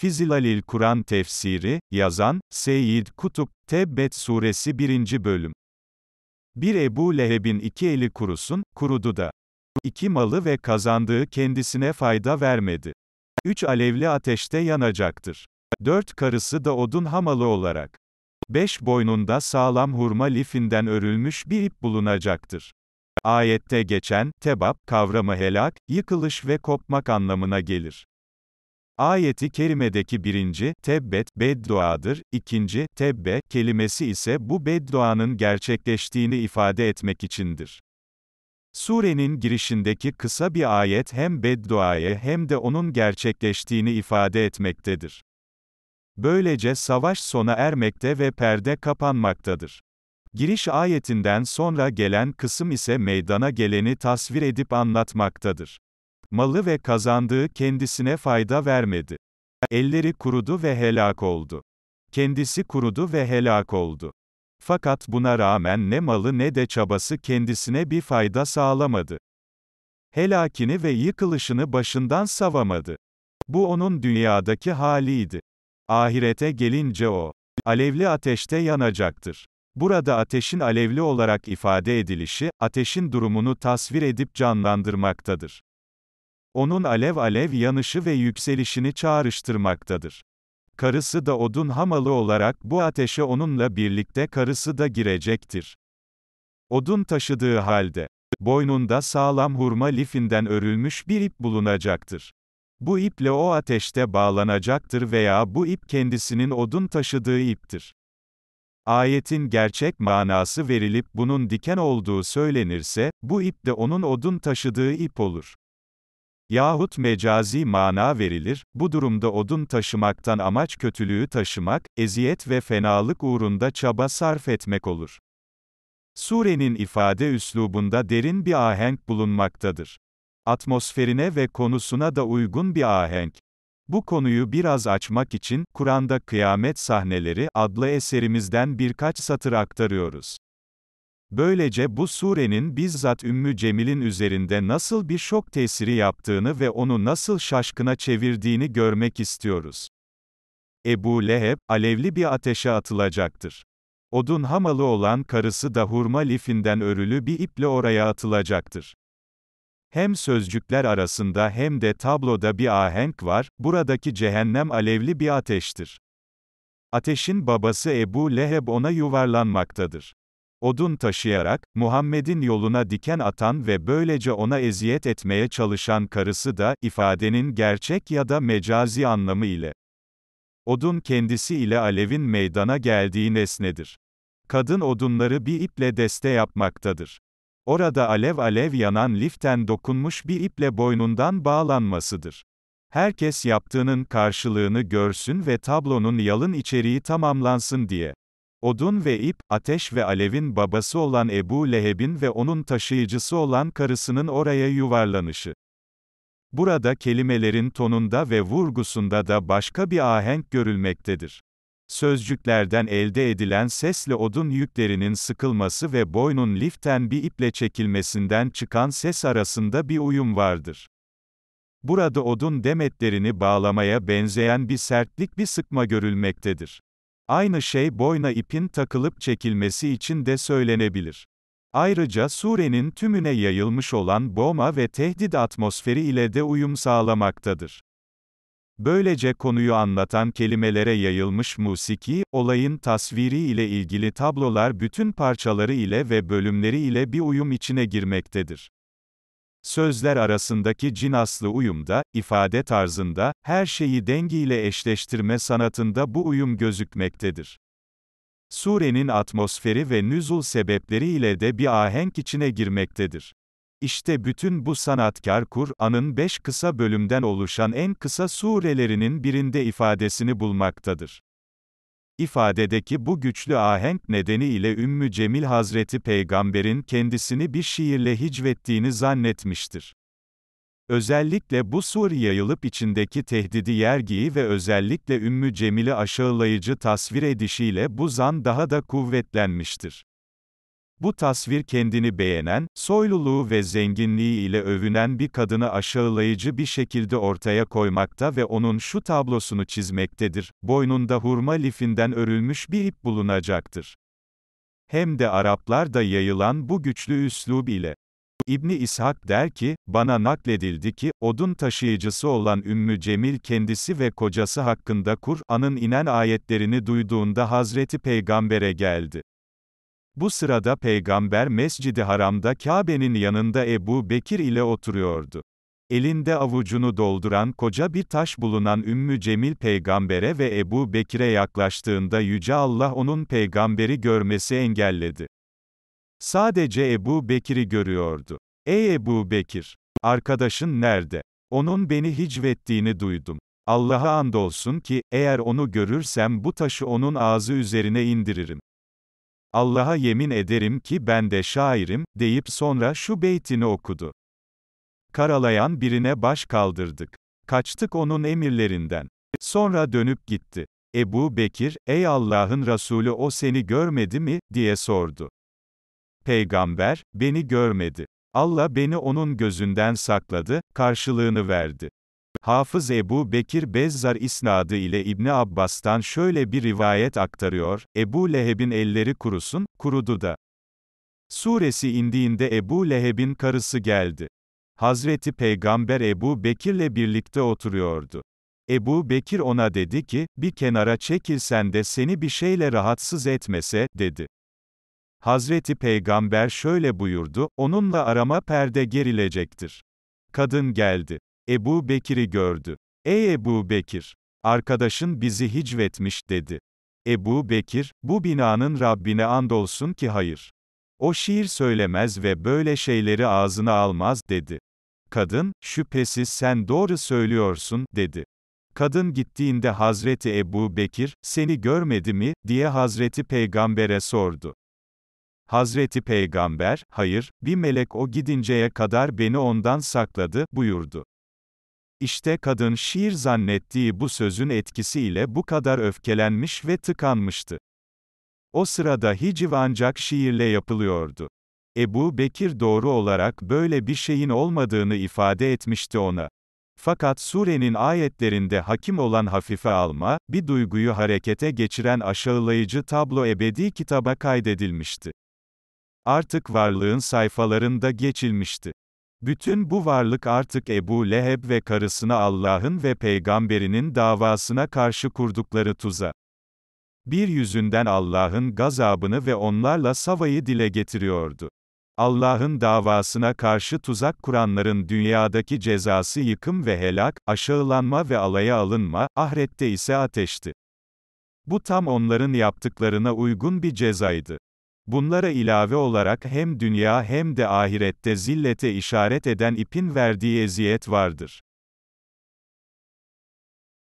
Fizilalil Kur'an tefsiri, yazan, Seyyid Kutup, Tebbet Suresi 1. Bölüm. Bir Ebu Leheb'in iki eli kurusun, kurudu da. iki malı ve kazandığı kendisine fayda vermedi. Üç alevli ateşte yanacaktır. Dört karısı da odun hamalı olarak. Beş boynunda sağlam hurma lifinden örülmüş bir ip bulunacaktır. Ayette geçen, tebap, kavramı helak, yıkılış ve kopmak anlamına gelir. Ayeti kerimedeki birinci, tebbet, bedduadır, ikinci, tebbe, kelimesi ise bu bedduanın gerçekleştiğini ifade etmek içindir. Surenin girişindeki kısa bir ayet hem bedduaya hem de onun gerçekleştiğini ifade etmektedir. Böylece savaş sona ermekte ve perde kapanmaktadır. Giriş ayetinden sonra gelen kısım ise meydana geleni tasvir edip anlatmaktadır. Malı ve kazandığı kendisine fayda vermedi. Elleri kurudu ve helak oldu. Kendisi kurudu ve helak oldu. Fakat buna rağmen ne malı ne de çabası kendisine bir fayda sağlamadı. Helakini ve yıkılışını başından savamadı. Bu onun dünyadaki haliydi. Ahirete gelince o, alevli ateşte yanacaktır. Burada ateşin alevli olarak ifade edilişi, ateşin durumunu tasvir edip canlandırmaktadır onun alev alev yanışı ve yükselişini çağrıştırmaktadır. Karısı da odun hamalı olarak bu ateşe onunla birlikte karısı da girecektir. Odun taşıdığı halde, boynunda sağlam hurma lifinden örülmüş bir ip bulunacaktır. Bu iple o ateşte bağlanacaktır veya bu ip kendisinin odun taşıdığı iptir. Ayetin gerçek manası verilip bunun diken olduğu söylenirse, bu ip de onun odun taşıdığı ip olur yahut mecazi mana verilir, bu durumda odun taşımaktan amaç kötülüğü taşımak, eziyet ve fenalık uğrunda çaba sarf etmek olur. Surenin ifade üslubunda derin bir ahenk bulunmaktadır. Atmosferine ve konusuna da uygun bir ahenk. Bu konuyu biraz açmak için, Kur'an'da Kıyamet Sahneleri adlı eserimizden birkaç satır aktarıyoruz. Böylece bu surenin bizzat Ümmü Cemil'in üzerinde nasıl bir şok tesiri yaptığını ve onu nasıl şaşkına çevirdiğini görmek istiyoruz. Ebu Leheb, alevli bir ateşe atılacaktır. Odun hamalı olan karısı da hurma lifinden örülü bir iple oraya atılacaktır. Hem sözcükler arasında hem de tabloda bir ahenk var, buradaki cehennem alevli bir ateştir. Ateşin babası Ebu Leheb ona yuvarlanmaktadır odun taşıyarak, Muhammed'in yoluna diken atan ve böylece ona eziyet etmeye çalışan karısı da, ifadenin gerçek ya da mecazi anlamı ile. Odun kendisi ile alevin meydana geldiği nesnedir. Kadın odunları bir iple deste yapmaktadır. Orada alev alev yanan liften dokunmuş bir iple boynundan bağlanmasıdır. Herkes yaptığının karşılığını görsün ve tablonun yalın içeriği tamamlansın diye. Odun ve ip, ateş ve alevin babası olan Ebu Leheb'in ve onun taşıyıcısı olan karısının oraya yuvarlanışı. Burada kelimelerin tonunda ve vurgusunda da başka bir ahenk görülmektedir. Sözcüklerden elde edilen sesle odun yüklerinin sıkılması ve boynun liften bir iple çekilmesinden çıkan ses arasında bir uyum vardır. Burada odun demetlerini bağlamaya benzeyen bir sertlik bir sıkma görülmektedir. Aynı şey boyna ipin takılıp çekilmesi için de söylenebilir. Ayrıca surenin tümüne yayılmış olan boğma ve tehdit atmosferi ile de uyum sağlamaktadır. Böylece konuyu anlatan kelimelere yayılmış musiki, olayın tasviri ile ilgili tablolar bütün parçaları ile ve bölümleri ile bir uyum içine girmektedir sözler arasındaki cinaslı uyumda, ifade tarzında, her şeyi dengiyle eşleştirme sanatında bu uyum gözükmektedir. Surenin atmosferi ve nüzul sebepleriyle de bir ahenk içine girmektedir. İşte bütün bu sanatkar Kur'an'ın beş kısa bölümden oluşan en kısa surelerinin birinde ifadesini bulmaktadır. İfadedeki bu güçlü ahenk nedeniyle Ümmü Cemil Hazreti Peygamber'in kendisini bir şiirle hicvettiğini zannetmiştir. Özellikle bu sur yayılıp içindeki tehdidi yergiyi ve özellikle Ümmü Cemil'i aşağılayıcı tasvir edişiyle bu zan daha da kuvvetlenmiştir. Bu tasvir kendini beğenen, soyluluğu ve zenginliği ile övünen bir kadını aşağılayıcı bir şekilde ortaya koymakta ve onun şu tablosunu çizmektedir. Boynunda hurma lifinden örülmüş bir ip bulunacaktır. Hem de Araplar da yayılan bu güçlü üslub ile. İbni İshak der ki, bana nakledildi ki, odun taşıyıcısı olan Ümmü Cemil kendisi ve kocası hakkında Kur'an'ın inen ayetlerini duyduğunda Hazreti Peygamber'e geldi. Bu sırada Peygamber Mescidi Haram'da Kabe'nin yanında Ebu Bekir ile oturuyordu. Elinde avucunu dolduran koca bir taş bulunan Ümmü Cemil peygambere ve Ebu Bekir'e yaklaştığında Yüce Allah onun peygamberi görmesi engelledi. Sadece Ebu Bekir'i görüyordu. Ey Ebu Bekir! Arkadaşın nerede? Onun beni hicvettiğini duydum. Allah'a andolsun ki, eğer onu görürsem bu taşı onun ağzı üzerine indiririm. Allah'a yemin ederim ki ben de şairim, deyip sonra şu beytini okudu. Karalayan birine baş kaldırdık. Kaçtık onun emirlerinden. Sonra dönüp gitti. Ebu Bekir, ey Allah'ın Resulü o seni görmedi mi, diye sordu. Peygamber, beni görmedi. Allah beni onun gözünden sakladı, karşılığını verdi. Hafız Ebu Bekir Bezzar isnadı ile İbni Abbas'tan şöyle bir rivayet aktarıyor, Ebu Leheb'in elleri kurusun, kurudu da. Suresi indiğinde Ebu Leheb'in karısı geldi. Hazreti Peygamber Ebu Bekir'le birlikte oturuyordu. Ebu Bekir ona dedi ki, bir kenara çekilsen de seni bir şeyle rahatsız etmese, dedi. Hazreti Peygamber şöyle buyurdu, onunla arama perde gerilecektir. Kadın geldi. Ebu Bekir'i gördü. Ey Ebu Bekir! Arkadaşın bizi hicvetmiş dedi. Ebu Bekir, bu binanın Rabbine andolsun ki hayır. O şiir söylemez ve böyle şeyleri ağzına almaz dedi. Kadın, şüphesiz sen doğru söylüyorsun, dedi. Kadın gittiğinde Hazreti Ebu Bekir, seni görmedi mi, diye Hazreti Peygamber'e sordu. Hazreti Peygamber, hayır, bir melek o gidinceye kadar beni ondan sakladı, buyurdu. İşte kadın şiir zannettiği bu sözün etkisiyle bu kadar öfkelenmiş ve tıkanmıştı. O sırada hiciv ancak şiirle yapılıyordu. Ebu Bekir doğru olarak böyle bir şeyin olmadığını ifade etmişti ona. Fakat surenin ayetlerinde hakim olan hafife alma, bir duyguyu harekete geçiren aşağılayıcı tablo ebedi kitaba kaydedilmişti. Artık varlığın sayfalarında geçilmişti. Bütün bu varlık artık Ebu Leheb ve karısına Allah'ın ve peygamberinin davasına karşı kurdukları tuza. Bir yüzünden Allah'ın gazabını ve onlarla savayı dile getiriyordu. Allah'ın davasına karşı tuzak kuranların dünyadaki cezası yıkım ve helak, aşağılanma ve alaya alınma, ahirette ise ateşti. Bu tam onların yaptıklarına uygun bir cezaydı. Bunlara ilave olarak hem dünya hem de ahirette zillete işaret eden ipin verdiği eziyet vardır.